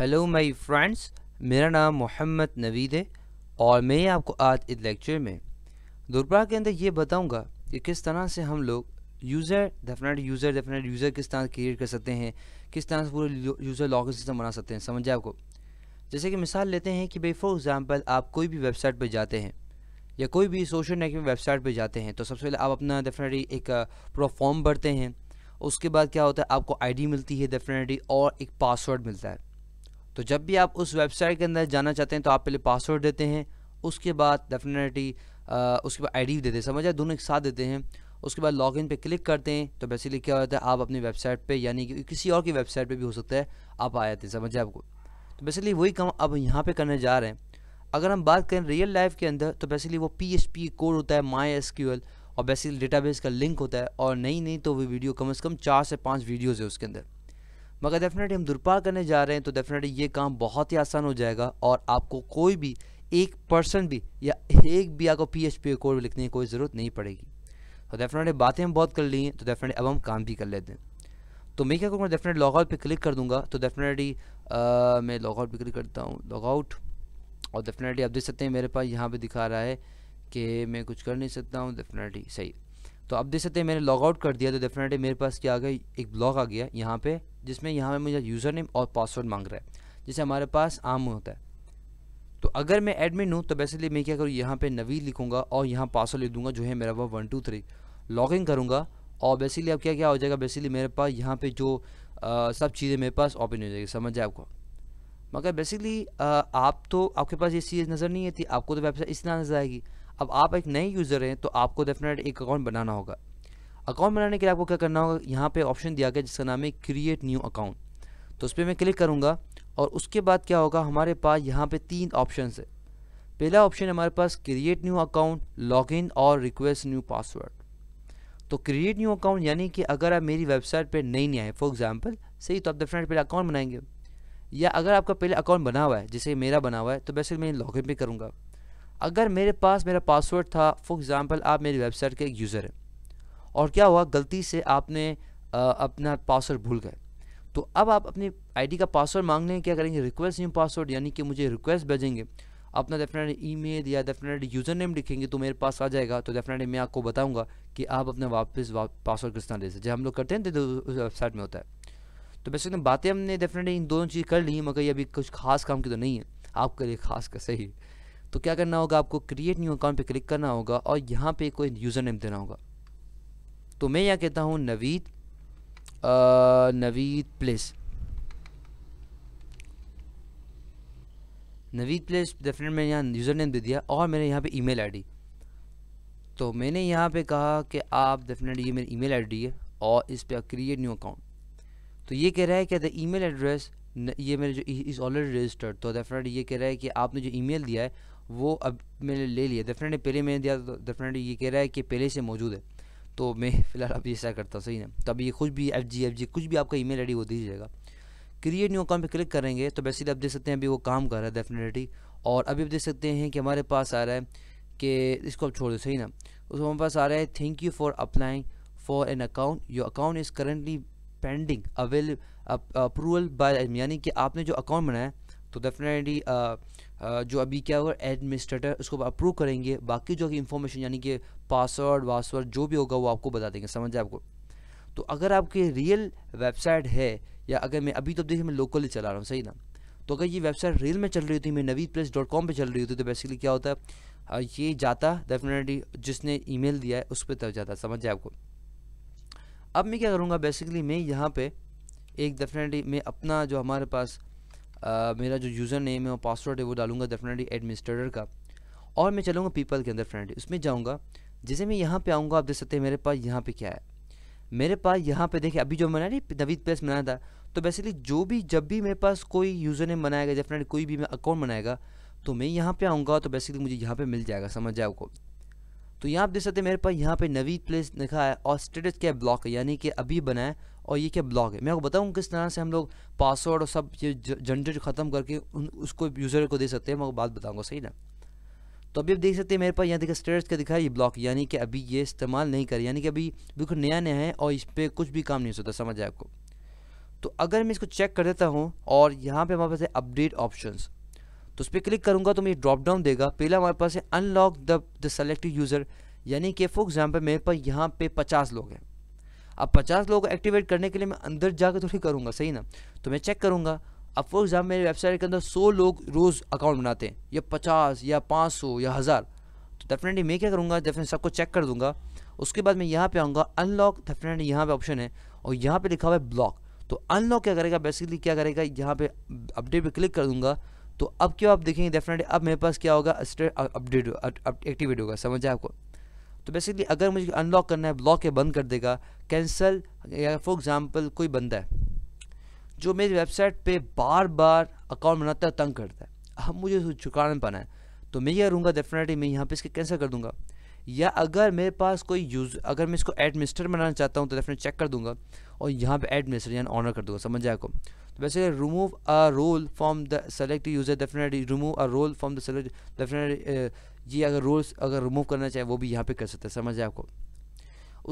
hello my friends मेरा नाम मोहम्मद नवीद है और मैं आपको आज इस लेक्चर में दुर्बरा के अंदर ये बताऊंगा कि किस तरह से हम लोग user definite user definite user किस तरह क्रिएट कर सकते हैं किस तरह से पूरे यूज़र लॉगिन सिस्टम बना सकते हैं समझे आपको जैसे कि मिसाल लेते हैं कि भाई फॉर एग्ज़ाम्पल आप कोई भी वेबसाइट पर जाते हैं या कोई भी सोशल नेटवर्क वेबसाइट पर जाते हैं तो सबसे पहले आप अपना डेफिनेटली एक uh, पूरा फॉर्म भरते हैं उसके बाद क्या होता है आपको आईडी मिलती है डेफिनेटली और एक पासवर्ड मिलता है तो जब भी आप उस वेबसाइट के अंदर जाना चाहते हैं तो आप पहले पासवर्ड देते हैं उसके बाद डेफिनेटली उसके बाद आईडी देते हैं समझ दोनों एक साथ देते हैं उसके बाद लॉगिन पे क्लिक करते हैं तो बेसिकली क्या होता है आप अपनी वेबसाइट पे यानी कि किसी और की वेबसाइट पे भी हो सकता है आप आ जाते हैं समझ आए आपको तो बेसिकली वही काम अब यहाँ पर करने जा रहे हैं अगर हम बात करें रियल लाइफ के अंदर तो बेसिकली वो पी कोड होता है माई एस और बेसिकली डेटाबेस का लिंक होता है और नहीं नहीं तो वो वीडियो कम अज़ कम चार से पाँच वीडियोज़ है उसके अंदर मगर डेफिनेटली हम दुर्पार करने जा रहे हैं तो डेफिनेटली ये काम बहुत ही आसान हो जाएगा और आपको कोई भी एक पर्सन भी या एक भी आपको पी एच पी कोड लिखने की कोई ज़रूरत नहीं पड़ेगी तो डेफिनेटली बातें हम बहुत कर ली हैं तो डेफिनेटली अब हम काम भी कर लेते हैं तो मैं क्या करूँगा डेफिनेटली लॉग आउट पर क्लिक कर दूँगा तो डेफिनेटली मैं लॉग आउट पर क्लिक करता हूँ लॉग आउट और डेफिनेटली आप देख सकते हैं मेरे पास यहाँ पर दिखा रहा है कि मैं कुछ कर नहीं सकता हूँ डेफिनेटली सही तो आप देख सकते हैं मैंने लॉग आउट कर दिया तो डेफिनेटली मेरे पास क्या आ गया एक ब्लॉग आ गया यहाँ पे जिसमें यहाँ पे मुझे यूज़र नेम और पासवर्ड मांग रहा है जैसे हमारे पास आम होता है तो अगर मैं एडमिन हूँ तो बेसिकली मैं क्या करूँ यहाँ पे नवीद लिखूँगा और यहाँ पासवर्ड लिख दूँगा जो है मेरा वो वन टू थ्री इन करूँगा और बेसिकली अब क्या क्या हो जाएगा बेसिकली मेरे पास यहाँ पर जो आ, सब चीज़ें मेरे पास ओपन हो जाएगी समझ जाए आपको मगर बेसिकली आप तो आपके पास ये चीज़ नज़र नहीं आती आपको तो वेबसाइट इस तरह नज़र आएगी अब आप एक नए यूज़र हैं तो आपको डेफिनेट एक अकाउंट बनाना होगा अकाउंट बनाने के लिए आपको क्या करना होगा यहाँ पे ऑप्शन दिया गया जिसका नाम है क्रिएट न्यू अकाउंट तो उस पर मैं क्लिक करूँगा और उसके बाद क्या होगा हमारे पास यहाँ पे तीन ऑप्शन है पहला ऑप्शन हमारे पास क्रिएट न्यू अकाउंट लॉगिन और रिक्वेस्ट न्यू पासवर्ड तो क्रिएट न्यू अकाउंट यानी कि अगर आप मेरी वेबसाइट पर नहीं आए फॉर एग्जाम्पल सही तो आप डेफिनेट पहले अकाउंट बनाएंगे या अगर आपका पहले अकाउंट बना हुआ है जैसे मेरा बना हुआ है तो वैसे मैं लॉगिन भी करूँगा अगर मेरे पास मेरा पासवर्ड था फॉर एग्ज़ाम्पल आप मेरी वेबसाइट के एक यूज़र हैं और क्या हुआ गलती से आपने आ, अपना पासवर्ड भूल गए तो अब आप अपनी आईडी का पासवर्ड मांगने क्या करेंगे रिक्वेस्ट न्यू पासवर्ड यानी कि मुझे रिक्वेस्ट भेजेंगे अपना डेफिनेटली ईमेल या डेफिनेटली यूज़र नेम लिखेंगे तो मेरे पास आ जाएगा तो डेफिनेटली मैं आपको बताऊँगा कि आप अपना वापस पासवर्ड किस तरह दे सकते हम लोग करते हैं तो उस वेबसाइट में होता है तो बेसिकली बातें हमने डेफिनेटली इन दोनों चीज़ कर ली मगर ये अभी कुछ खास काम की तो नहीं है आपके लिए खास का सही तो क्या करना होगा आपको क्रिएट न्यू अकाउंट पे क्लिक करना होगा और यहाँ पे कोई यूज़र नेम देना होगा तो मैं यहाँ कहता हूँ नवीद आ, Naveed place Naveed place definite मैंने यहाँ यूज़र नेम दे दिया और मैंने यहाँ पे ईमेल आईडी तो मैंने यहाँ पे कहा कि आप डेफिनेट ये मेरी ईमेल आईडी है और इस पर क्रिएट न्यू अकाउंट तो ये कह रहा है कि द ईमेल एड्रेस ये मेरे जो इज़ ऑलरेडी रजिस्टर्ड तो डेफिनेट ये कह रहा है कि आपने जो ईमेल दिया है वो अब मैंने ले लिया डेफिनेटली पहले मैंने दिया तो डेफिनेटली ये कह रहा है कि पहले से मौजूद है तो मैं फ़िलहाल अब ऐसा करता हूँ सही ना तो अभी ये भी एफ जी एफ जी कुछ भी आपका ई मेल आई डी वो दीजिएगा क्रिएट न्यू अकाउंट पे क्लिक करेंगे तो बेसिकली आप देख सकते हैं अभी वो काम कर रहा है डेफिनेटली और अभी आप देख सकते हैं कि हमारे पास आ रहा है कि इसको आप छोड़ दो सही ना उसको हमारे पास आ रहा है thank you for applying for an account your account is currently pending await approval by यानी कि आपने जो अकाउंट बनाया तो डेफिनेटली जो अभी क्या हुआ एडमिनिस्ट्रेटर उसको अप्रूव करेंगे बाकी जो इन्फॉर्मेशन यानी कि पासवर्ड वासवर्ड जो भी होगा वो आपको बता देंगे समझ जाए आपको तो अगर आपकी रियल वेबसाइट है या अगर मैं अभी तो देखिए मैं लोकली चला रहा हूँ सही ना तो अगर ये वेबसाइट रियल में चल रही होती मैं नवीद प्लेस डॉट कॉम पर चल रही होती तो बेसिकली क्या होता है ये जाता डेफिनेटली जिसने ईमेल दिया है उस पर तब जाता समझ जाए आपको अब मैं क्या करूँगा बेसिकली मैं यहाँ पे एक डेफिनेटली मैं अपना जो हमारे पास आ, मेरा जो यूज़र नेम है और पासवर्ड है वो डालूंगा डेफिनेटली एडमिनिस्ट्रेटर का और मैं चलूँगा पीपल के अंदर फ्रेंड उसमें जाऊँगा जैसे मैं यहाँ पे आऊँगा आप देख सकते हैं मेरे पास यहाँ पे क्या है मेरे पास यहाँ पर देखें अभी जो मैंने नवीद प्लेस बनाया था तो बेसिकली जो भी जब भी मेरे पास कोई यूज़र नेम बनाएगा डेफिनेटली कोई भी मैं अकाउंट बनाएगा तो मैं यहाँ पे आऊँगा तो बेसिकली मुझे यहाँ पे मिल जाएगा समझ जाए आपको तो यहाँ आप देख सकते हैं मेरे पास यहाँ पे नवीद प्लेस लिखा है और स्टेटस क्या ब्लॉक है यानी कि अभी बना है और ये क्या ब्लॉक है मैं आपको बताऊँ किस तरह से हम लोग पासवर्ड और सब ये जनरेट ख़त्म करके उन उसको यूज़र को दे सकते हैं मैं बात बताऊँगा सही ना तो अभी आप देख सकते हैं मेरे पास यहाँ देखा स्टेटस का दिखा है ये ब्लॉक यानी कि अभी ये इस्तेमाल नहीं करें यानी कि अभी बिल्कुल नया नया है और इस पर कुछ भी काम नहीं होता समझ आए आपको तो अगर मैं इसको चेक कर देता हूँ और यहाँ पे हमारे पास है अपडेट ऑप्शंस तो उस पर क्लिक करूँगा तो मुझे ड्रॉप डाउन देगा पहला हमारे पास है unlock the the selected user यानी कि फॉर एग्जाम्पल मेरे पास यहाँ पे पचास लोग हैं अब पचास लोग एक्टिवेट करने के लिए मैं अंदर जाकर थोड़ी करूँगा सही ना तो मैं चेक करूँगा अब फॉर एग्जाम्पल मेरे वेबसाइट के अंदर सौ लोग रोज़ अकाउंट बनाते हैं या पचास या पाँच सौ या हज़ार तो डेफिनेटली मैं क्या करूँगा डेफिनेट सबको चेक कर दूँगा उसके बाद मैं यहाँ पर आऊँगा अनलॉक डेफिनेटली यहाँ पे ऑप्शन है और यहाँ पर लिखा हुआ है ब्लॉक तो अनलॉक क्या करेगा बेसिकली क्या करेगा यहाँ पे अपडेट पे क्लिक कर दूंगा तो अब क्यों आप देखेंगे डेफिनेटली अब मेरे पास क्या होगा अपडेट एक्टिवेट uh, होगा समझ आए आपको तो बेसिकली अगर मुझे अनलॉक करना है ब्लॉक या बंद कर देगा कैंसिल या फॉर एग्जांपल कोई बंदा है जो मेरी वेबसाइट पे बार बार अकाउंट बनाता है तंग करता है अब मुझे उसको चुका नहीं पाना है तो मैं ये करूँगा डेफिनेटली मैं यहाँ पे इसके कैंसिल कर दूँगा या अगर मेरे पास कोई यूज अगर मैं इसको एडमिनिस्टर बनाना चाहता हूँ तो डेफिनेट चेक कर दूँगा और यहाँ पर एडमिनिस्टर यानी ऑनर कर दूँगा समझ आए आपको वैसे remove a role from the select user definitely remove a role from the select definitely ये अगर रोल्स अगर रिमूव करना चाहे वो भी यहाँ पे कर सकते हैं समझ आपको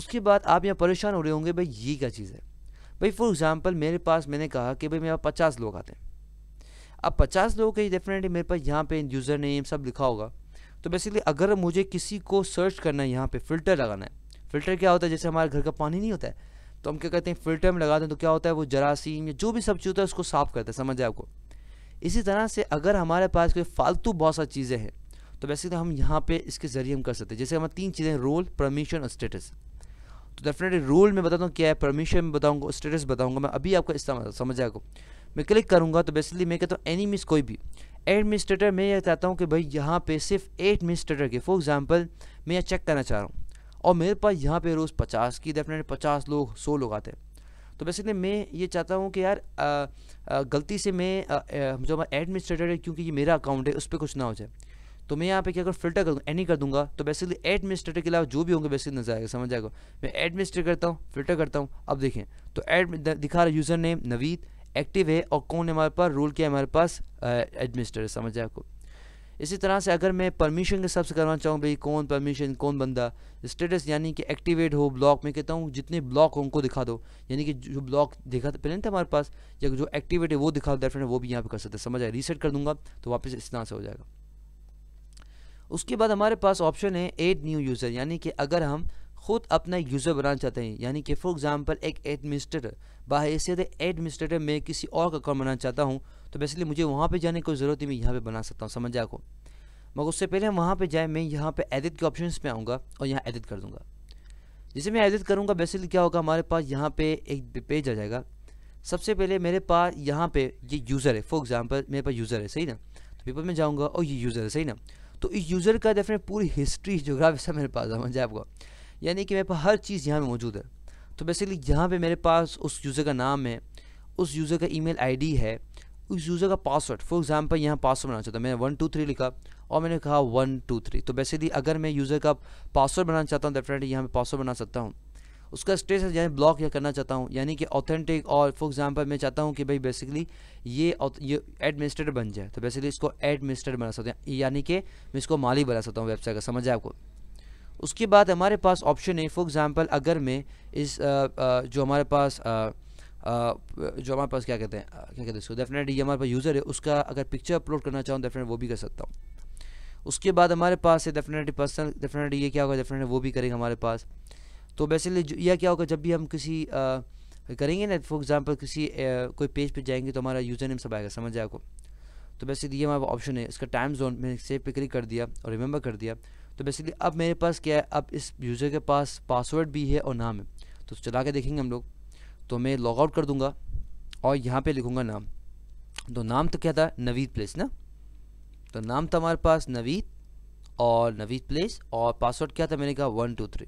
उसके बाद आप यहाँ परेशान हो रहे होंगे भाई ये क्या चीज़ है भाई फॉर एग्जांपल मेरे पास मैंने कहा कि भाई मेरे पास पचास लोग आते हैं अब पचास लोग के डेफिनेटली मेरे पास यहाँ पे यूज़र नेम सब लिखा होगा तो बेसिकली अगर मुझे किसी को सर्च करना है यहाँ पर फिल्टर लगाना है फिल्टर क्या होता है जैसे हमारे घर का पानी नहीं होता है तो हम क्या कहते हैं फिल्टर में लगाते हैं तो क्या होता है वो जरासीम या जो भी सब चीज़ होता है उसको साफ़ करता है समझ आए आपको इसी तरह से अगर हमारे पास कोई फालतू बहुत सारी चीज़ें हैं तो बेसिकली हम यहाँ पे इसके ज़रिए हम कर सकते हैं जैसे हमारे तीन चीज़ें रोल परमिशन और स्टेटस तो डेफिनेटली रोल में बताता हूँ क्या है परमिशन में बताऊँगा स्टेटस बताऊँगा मैं अभी आपको इस समझ आएगा मैं क्लिक करूँगा तो बेसिकली मैं कहता हूँ मिस कोई भी एडमिनिस्ट्रेटर मैं यह चाहता हूँ कि भाई यहाँ पे सिर्फ एडमिनिस्ट्रेटर के फॉर एग्जांपल मैं यह चेक करना चाह रहा हूँ और मेरे पास यहाँ पे रोज़ पचास की डेफिनेटली पचास लोग सौ लोग आते हैं तो बेसिकली मैं ये चाहता हूँ कि यार आ, आ, गलती से मैं आ, आ, जो हमारा एडमिनिस्ट्रेटर है क्योंकि ये मेरा अकाउंट है उस पर कुछ ना हो जाए तो मैं यहाँ पे क्या अगर फिल्टर कर एनी कर दूंगा तो बेसिकली एडमिनिस्ट्रेटर के अलावा जो भी होंगे बेसिकली नजर आएगा समझ आएगा मैं एडमिनिस्ट्रेट करता हूँ फिल्टर करता हूँ अब देखें तो एड दिखा रहा यूज़र नेम नवीद एक्टिव है और कौन है हमारे पास रोल किया है हमारे पास एडमिनिस्ट्रेटर समझ आए आपको इसी तरह से अगर मैं परमिशन के हिसाब से करना चाहूँ भाई कौन परमिशन कौन बंदा स्टेटस यानी कि एक्टिवेट हो ब्लॉक में कहता हूँ जितने ब्लॉक हो उनको दिखा दो यानी कि जो ब्लॉक दिखा था पहले था हमारे पास या जो एक्टिवेट है वो दिखा दो डेफिनेट वो भी यहाँ पर कर सकते हैं समझ आए रीसेट कर दूंगा तो वापस इस तरह से हो जाएगा उसके बाद हमारे पास ऑप्शन है एड न्यू यूज़र यानी कि अगर हम खुद अपना यूज़र बनाना चाहते हैं यानी कि फॉर एग्ज़ाम्पल एक एडमिनिस्ट्रेटर बाहर से एडमिनिस्ट्रेटर में किसी और का अकाउंट बनाना चाहता हूँ तो बेसिकली मुझे वहाँ पे जाने की कोई ज़रूरत नहीं मैं यहाँ पे बना सकता हूँ समझ आपको मगर उससे पहले वहाँ पे जाए मैं यहाँ पे एडिट के ऑप्शन पे आऊँगा और यहाँ एडिट कर दूँगा जैसे मैं एडिट करूँगा बेसिकली क्या होगा हमारे पास यहाँ पे एक पेज आ जाएगा सबसे पहले मेरे पास यहाँ पे ये यूज़र है फॉर एग्जाम्पल मेरे पास यूज़र है सही ना तो पेपर में जाऊँगा और ये यूज़र है सही ना तो इस यूज़र का डेफिनेट पूरी हिस्ट्री जोग्राफी सब मेरे पास समझ आपको यानी कि मेरे पास हर चीज़ यहाँ पे मौजूद है तो बेसिकली यहाँ पे मेरे पास उस यूज़र का नाम है उस यूज़र का ई मेल है उस यूज़र का पासवर्ड फॉर एग्जाम्पल यहाँ पासवर्ड बनाना चाहता हूँ मैंने वन टू थ्री लिखा और मैंने कहा वन टू थ्री तो बेसिकली अगर मैं यूज़र का पासवर्ड बनाना चाहता हूँ डेफिनेटली यहाँ मैं पासवर्ड बना सकता हूँ उसका स्टेस यानी ब्लॉक या करना चाहता हूँ यानी कि ऑथेंटिक और फॉर एग्ज़ाम्पल मैं चाहता हूँ कि भाई बेसिकली ये ये एडमिनिस्ट्रेटर बन जाए तो बेसिकली इसको एडमिनिस्ट्रेटर बना सकते हैं यानी कि मैं इसको माली बना सकता हूँ वेबसाइट का समझ आपको उसके बाद हमारे पास ऑप्शन है फॉर एग्ज़ाम्पल अगर मैं इस आ, आ, जो हमारे पास आ, जो हमारे पास क्या कहते हैं क्या कहते हैं सो डेफिनेटली ये हमारे पास यूज़र है उसका अगर पिक्चर अपलोड करना चाहूँ डेफिनेट वो भी कर सकता हूँ उसके बाद हमारे पास है डेफिनेटली पर्सनल डेफिनेटली ये क्या होगा डेफिनेटली वो भी करेंगे हमारे पास तो बेसिकली यह क्या होगा जब भी हम किसी आ, करेंगे ना फॉर एग्जांपल किसी आ, कोई पेज पे जाएंगे तो हमारा यूज़र नेम सब आएगा समझ जाए आपको तो बेसिकली ये हमारा ऑप्शन है इसका टाइम जोन मैंने सेव पे क्लिक कर दिया और रिमेंबर कर दिया तो बेसिकली अब मेरे पास क्या है अब इस यूज़र के पास पासवर्ड भी है और नाम है तो चला के देखेंगे हम लोग तो मैं लॉग आउट कर दूंगा और यहाँ पे लिखूंगा नाम तो नाम तो क्या था नवीद प्लेस ना तो नाम था हमारे पास नवीद और नवीद प्लेस और पासवर्ड क्या था मैंने कहा one two three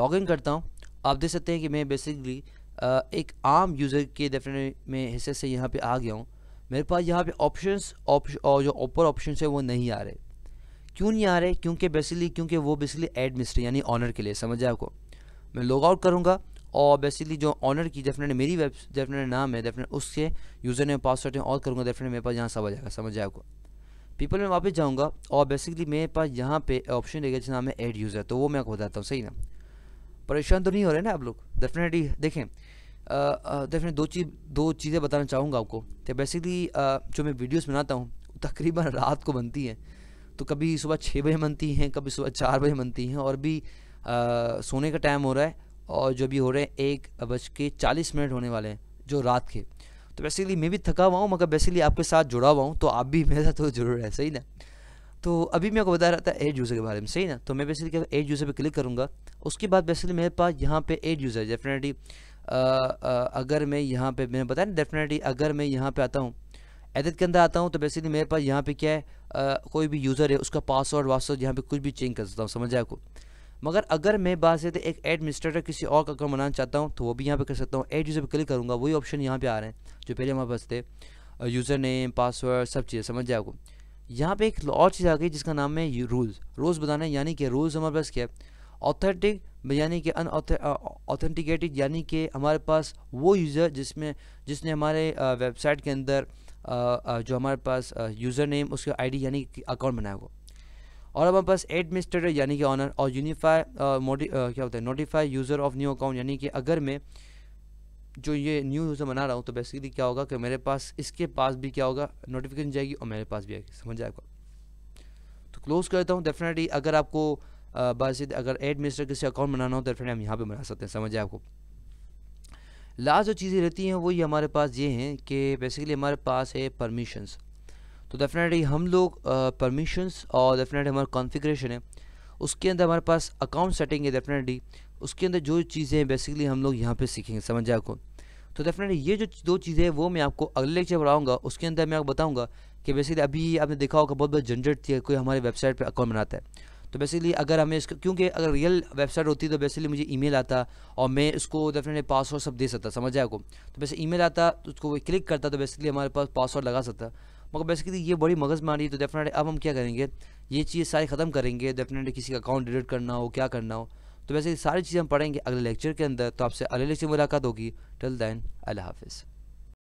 log in करता हूँ आप देख सकते हैं कि मैं बेसिकली एक आम यूज़र के डेफिनेट में हिस्से से यहाँ पे आ गया हूँ मेरे पास यहाँ पे ऑप्शंस और जो ऊपर ऑप्शन है वो नहीं आ रहे क्यों नहीं आ रहे क्योंकि बेसिकली क्योंकि वो बेसिकली एड मिस्ट्री यानी ऑनर के लिए समझ आए आपको मैं लॉग आउट करूँगा और बेसिकली जो ऑनर की डेफिनेट मेरी वेब डेफिनेट नाम है डेफिनेट उसके यूज़र ने पासवर्ड है और करूँगा डेफिनेट मेरे पास यहाँ सब आ जाएगा समझ जाए आपको पीपल में वापस जाऊँगा और बेसिकली मेरे पास यहाँ पे ऑप्शन देगा जिसका नाम है एड यूज़र तो वो मैं आपको बताता हूँ सही ना परेशान तो नहीं हो रहे ना आप लोग डेफिनेटली देखें डेफिनेट दो चीज़ दो चीज़ें बताना चाहूँगा आपको तो बेसिकली जो मैं वीडियोज़ बनाता हूँ तकरीबन रात को बनती हैं तो कभी सुबह छः बजे बनती हैं कभी सुबह चार बजे बनती हैं और भी आ, सोने का टाइम हो रहा है और जो भी हो रहे हैं एक बज के चालीस मिनट होने वाले हैं जो रात के तो बेसिकली मैं भी थका हुआ हूँ मगर बेसिकली आपके साथ जुड़ा हुआ हूँ तो आप भी मेरे साथ तो जरूर है सही ना तो अभी मैं आपको बता रहा था एड यूज़र के बारे में सही ना तो मैं बेसिकली क्या एड यूज़र पर क्लिक करूँगा उसके बाद बेसिकली मेरे पास यहाँ पर एड यूज़र डेफिनेटली अगर मैं यहाँ पर मैंने बताया ना डेफिनेटली अगर मैं यहाँ पर आता हूँ एडिट के अंदर आता हूँ तो बेसिकली मेरे पास यहाँ पे क्या है आ, कोई भी यूज़र है उसका पासवर्ड वासवर्ड यहाँ पे कुछ भी चेंज कर सकता हूँ समझ आए आपको मगर अगर मैं बात से तो एक एडमिनिस्ट्रेटर किसी और का अकाउंट बनाना चाहता हूँ तो वो भी यहाँ पर कर सकता हूँ एड यूज़र पर क्लिक करूँगा वही ऑप्शन यहाँ पर आ रहे हैं जो पहले हमारे पास थे यूज़र नेम पासवर्ड सब चीज़ें समझ जाए आपको यहाँ पे एक और चीज़ आ गई जिसका नाम है रूल्स रूल्स बताना है यानी कि रूल्स हमारे पास क्या है ऑथेंटिक यानी कि अनऑथेंटिकेटेड यानी कि हमारे पास वो यूज़र जिसमें जिसने हमारे वेबसाइट के अंदर जो हमारे पास यूज़र नेम उसका डी यानी कि अकाउंट बनाया हुआ और अब हम पास एडमिनिस्ट्रेटर यानी कि ऑनर और यूनिफाई मोडी क्या होता है notify user of new account यानी कि अगर मैं जो ये न्यू यूज़र बना रहा हूँ तो बेसिकली क्या होगा कि मेरे पास इसके पास भी क्या होगा नोटिफिकेशन जाएगी और मेरे पास भी आएगी समझ आएगा तो क्लोज़ करता हूँ डेफिनेटली अगर आपको बस अगर एडमिनिस्ट्रेटर किसी अकाउंट बनाना हो तो डेफिनेटली हम यहाँ पर बना सकते हैं समझ आए आपको लास्ट जो चीज़ें रहती हैं वही हमारे पास ये हैं कि बेसिकली हमारे पास है परमिशंस तो डेफिनेटली हम लोग परमिशंस और डेफिनेटली हमारा कॉन्फ़िगरेशन है उसके अंदर हमारे पास अकाउंट सेटिंग है डेफिनेटली उसके अंदर जो चीज़ें हैं बेसिकली हम लोग यहाँ पे सीखेंगे समझ जाए आपको तो डेफिनेटली ये जो दो चीज़ें हैं वो मैं आपको अगले लेक्चर पढ़ाऊँगा उसके अंदर मैं आपको बताऊँगा कि बेसिकली अभी आपने देखा होगा बहुत बहुत जनरेट थी कोई हमारे वेबसाइट पर अकाउंट बनाता है तो बेसिकली अगर हमें इसको क्योंकि अगर रियल वेबसाइट होती तो बेसिकली मुझे ईमेल आता और मैं इसको डेफिनेटली पासवर्ड सब दे सकता समझ आए आपको तो वैसे ईमेल आता तो उसको क्लिक करता तो बेसिकली हमारे पास पासवर्ड लगा सकता मगर बेसिकली ये बड़ी मगज़ है तो डेफिनेटली अब हम क्या करेंगे ये चीज़ सारी ख़त्म करेंगे डेफिनेटली किसी का अकाउंट डिलीट करना हो क्या करना हो तो वैसे सारी चीज़ें हम पढ़ेंगे अगले लेक्चर के अंदर तो आपसे अगले लेक्चर मुलाकात होगी टिल दैन अल्लाह हाफिज़